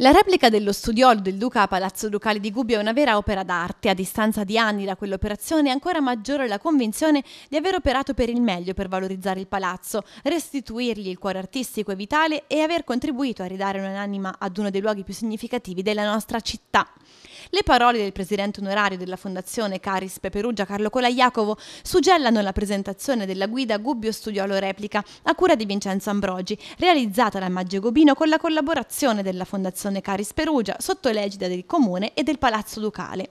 La replica dello studiolo del Duca a Palazzo Ducale di Gubbio è una vera opera d'arte. A distanza di anni da quell'operazione è ancora maggiore la convinzione di aver operato per il meglio per valorizzare il palazzo, restituirgli il cuore artistico e vitale e aver contribuito a ridare un'anima ad uno dei luoghi più significativi della nostra città. Le parole del presidente onorario della Fondazione Caris Peperugia Carlo Colaiacovo suggellano la presentazione della guida Gubbio Studiolo Replica a cura di Vincenzo Ambrogi, realizzata da Maggio Gobino con la collaborazione della Fondazione Caris Perugia sotto l'egida del Comune e del Palazzo Ducale.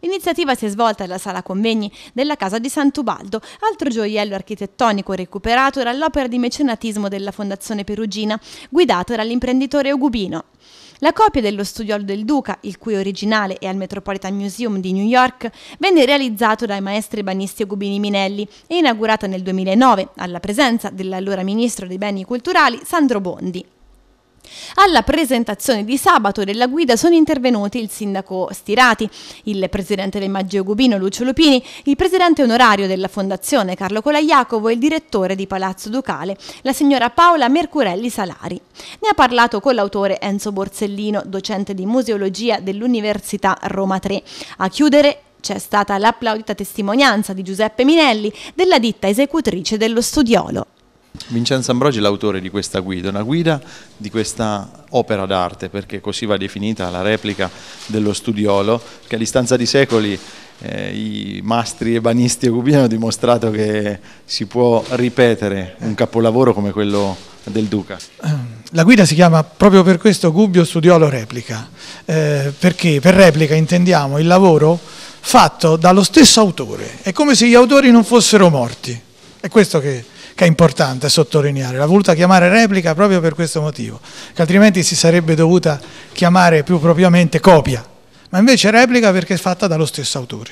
L'iniziativa si è svolta nella sala convegni della Casa di Sant'Ubaldo, altro gioiello architettonico recuperato dall'opera di mecenatismo della Fondazione Perugina, guidato dall'imprenditore Ugubino. La copia dello studiolo del Duca, il cui originale è al Metropolitan Museum di New York, venne realizzato dai maestri banisti Gubini Minelli e inaugurata nel 2009 alla presenza dell'allora ministro dei beni culturali Sandro Bondi. Alla presentazione di sabato della guida sono intervenuti il sindaco Stirati, il presidente del Maggio Gubino Lucio Lupini, il presidente onorario della fondazione Carlo Colaiacovo e il direttore di Palazzo Ducale, la signora Paola Mercurelli Salari. Ne ha parlato con l'autore Enzo Borsellino, docente di museologia dell'Università Roma III. A chiudere c'è stata l'applaudita testimonianza di Giuseppe Minelli della ditta esecutrice dello studiolo. Vincenzo Ambrogi è l'autore di questa guida, una guida di questa opera d'arte, perché così va definita la replica dello studiolo, che a distanza di secoli eh, i mastri ebanisti e cubini hanno dimostrato che si può ripetere un capolavoro come quello del Duca. Eh, la guida si chiama proprio per questo Gubbio Studiolo Replica, eh, perché per replica intendiamo il lavoro fatto dallo stesso autore, è come se gli autori non fossero morti, è questo che che è importante sottolineare. L'ha voluta chiamare replica proprio per questo motivo, che altrimenti si sarebbe dovuta chiamare più propriamente copia, ma invece replica perché è fatta dallo stesso autore.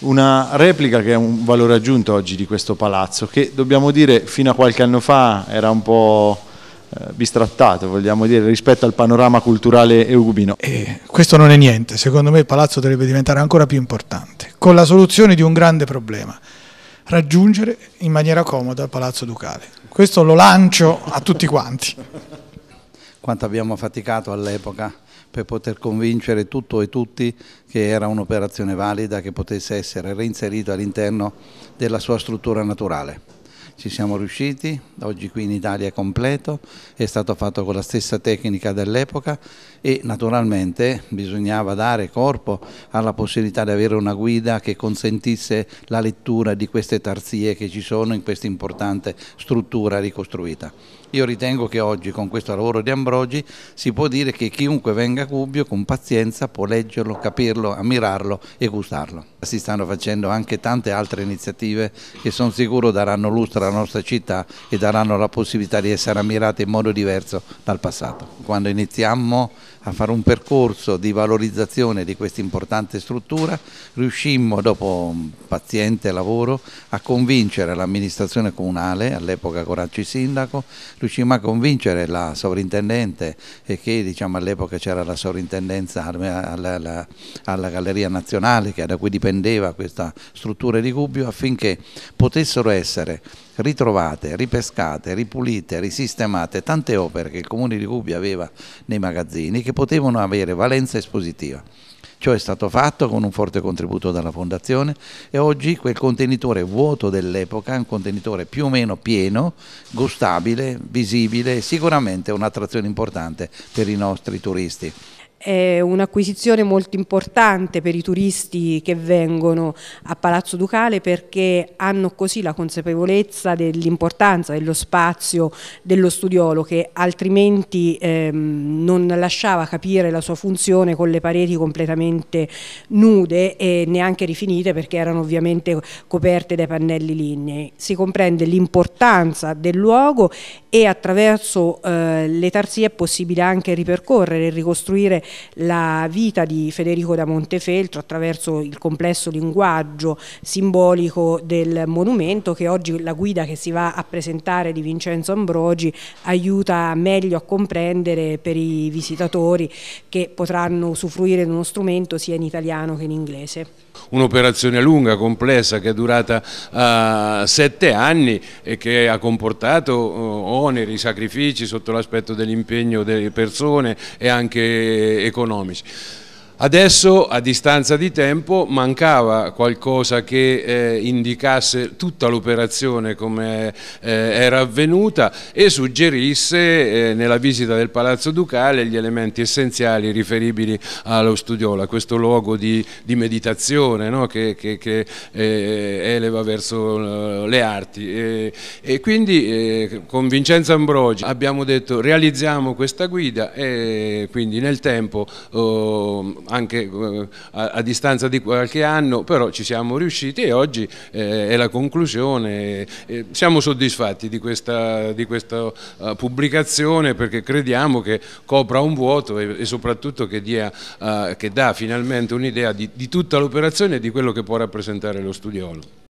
Una replica che è un valore aggiunto oggi di questo palazzo, che dobbiamo dire fino a qualche anno fa era un po' eh, bistrattato, vogliamo dire, rispetto al panorama culturale eugubino. E questo non è niente, secondo me il palazzo dovrebbe diventare ancora più importante, con la soluzione di un grande problema, raggiungere in maniera comoda Palazzo Ducale. Questo lo lancio a tutti quanti. Quanto abbiamo faticato all'epoca per poter convincere tutto e tutti che era un'operazione valida che potesse essere reinserita all'interno della sua struttura naturale ci siamo riusciti, oggi qui in Italia è completo, è stato fatto con la stessa tecnica dell'epoca e naturalmente bisognava dare corpo alla possibilità di avere una guida che consentisse la lettura di queste tarzie che ci sono in questa importante struttura ricostruita. Io ritengo che oggi con questo lavoro di Ambrogi si può dire che chiunque venga a Gubbio con pazienza può leggerlo, capirlo, ammirarlo e gustarlo. Si stanno facendo anche tante altre iniziative che sono sicuro daranno lustra la nostra città e daranno la possibilità di essere ammirate in modo diverso dal passato. Quando iniziammo a fare un percorso di valorizzazione di questa importante struttura, riuscimmo dopo un paziente lavoro a convincere l'amministrazione comunale, all'epoca Coracci Sindaco, riuscimmo a convincere la sovrintendente e che diciamo, all'epoca c'era la sovrintendenza alla, alla, alla, Galleria Nazionale che da cui dipendeva questa struttura di Gubbio affinché potessero essere ritrovate, ripescate, ripulite, risistemate tante opere che il comune di Gubbio aveva nei magazzini che potevano avere valenza espositiva. Ciò è stato fatto con un forte contributo dalla Fondazione e oggi quel contenitore vuoto dell'epoca è un contenitore più o meno pieno, gustabile, visibile sicuramente un'attrazione importante per i nostri turisti. È un'acquisizione molto importante per i turisti che vengono a Palazzo Ducale perché hanno così la consapevolezza dell'importanza dello spazio dello studiolo che altrimenti ehm, non lasciava capire la sua funzione con le pareti completamente nude e neanche rifinite perché erano ovviamente coperte dai pannelli lignei. Si comprende l'importanza del luogo e attraverso eh, l'etarsia è possibile anche ripercorrere e ricostruire la vita di Federico da Montefeltro attraverso il complesso linguaggio simbolico del monumento che oggi la guida che si va a presentare di Vincenzo Ambrogi aiuta meglio a comprendere per i visitatori che potranno usufruire di uno strumento sia in italiano che in inglese. Un'operazione lunga, complessa, che è durata uh, sette anni e che ha comportato uh, oneri, sacrifici sotto l'aspetto dell'impegno delle persone e anche economici. Adesso a distanza di tempo mancava qualcosa che eh, indicasse tutta l'operazione come eh, era avvenuta e suggerisse eh, nella visita del Palazzo Ducale gli elementi essenziali riferibili allo Studiola, questo luogo di, di meditazione no? che, che, che eh, eleva verso eh, le arti. E, e quindi eh, con Vincenzo Ambrogi abbiamo detto realizziamo questa guida e quindi nel tempo oh, anche eh, a, a, distanza di qualche anno, però ci siamo riusciti e oggi eh, è la conclusione. Eh, siamo soddisfatti di questa, di questa uh, pubblicazione perché crediamo che copra un vuoto e, e soprattutto che, dia, uh, che dà finalmente un'idea di, di tutta l'operazione e di quello che può rappresentare lo studiolo.